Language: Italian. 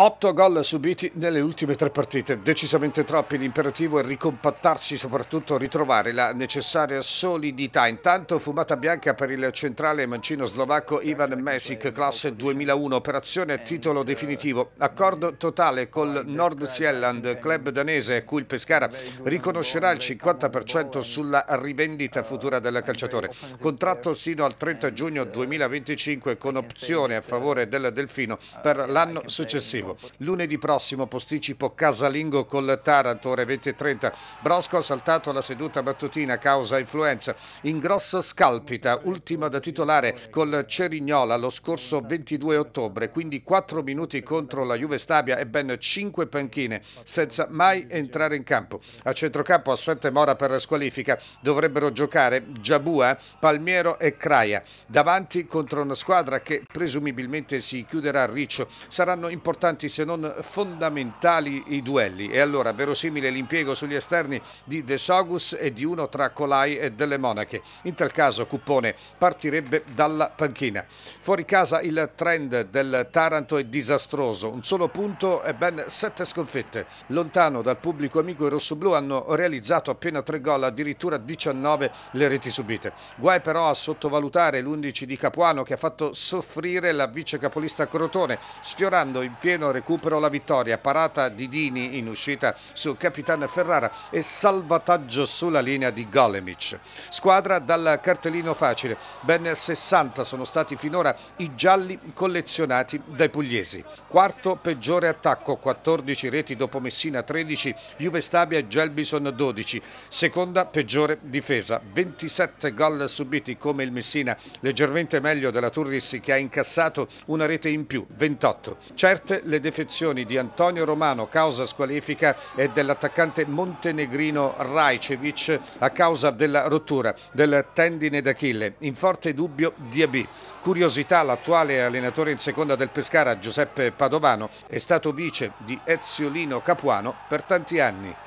8 gol subiti nelle ultime tre partite, decisamente troppi. L'imperativo è ricompattarsi, soprattutto ritrovare la necessaria solidità. Intanto fumata bianca per il centrale mancino slovacco Ivan Mesic, classe 2001, operazione a titolo definitivo. Accordo totale col Nord Sjælland, club danese a cui il Pescara riconoscerà il 50% sulla rivendita futura del calciatore. Contratto sino al 30 giugno 2025 con opzione a favore del Delfino per l'anno successivo. Chievo. Lunedì prossimo posticipo casalingo col Taranto ore 20.30. Brosco ha saltato la seduta mattutina causa influenza. In Ingrosso scalpita, ultima da titolare col Cerignola lo scorso 22 ottobre, quindi 4 minuti contro la Juve Stabia e ben 5 panchine senza mai entrare in campo. A centrocampo a 7 Mora per la squalifica dovrebbero giocare Giabua, Palmiero e Craia. Davanti contro una squadra che presumibilmente si chiuderà a riccio saranno importanti importanti se non fondamentali i duelli e allora verosimile l'impiego sugli esterni di De Saugus e di uno tra Colai e Delle Monache. In tal caso Cuppone partirebbe dalla panchina. Fuori casa il trend del Taranto è disastroso, un solo punto e ben sette sconfitte. Lontano dal pubblico amico i rossoblù hanno realizzato appena tre gol, addirittura 19 le reti subite. Guai però a sottovalutare l'undici di Capuano che ha fatto soffrire la vice capolista Crotone, sfiorando in pieno Torino recupero la vittoria, parata di Dini in uscita su Capitan Ferrara e salvataggio sulla linea di Golemic. Squadra dal cartellino facile, ben 60 sono stati finora i gialli collezionati dai pugliesi. Quarto peggiore attacco, 14 reti dopo Messina 13, Juve Stabia e Gelbison 12. Seconda peggiore difesa, 27 gol subiti come il Messina, leggermente meglio della Turris che ha incassato una rete in più, 28. Certe le delle defezioni di Antonio Romano causa squalifica e dell'attaccante montenegrino Rajcevic a causa della rottura del tendine d'Achille. In forte dubbio Diabì. Curiosità, l'attuale allenatore in seconda del Pescara, Giuseppe Padovano, è stato vice di Eziolino Capuano per tanti anni.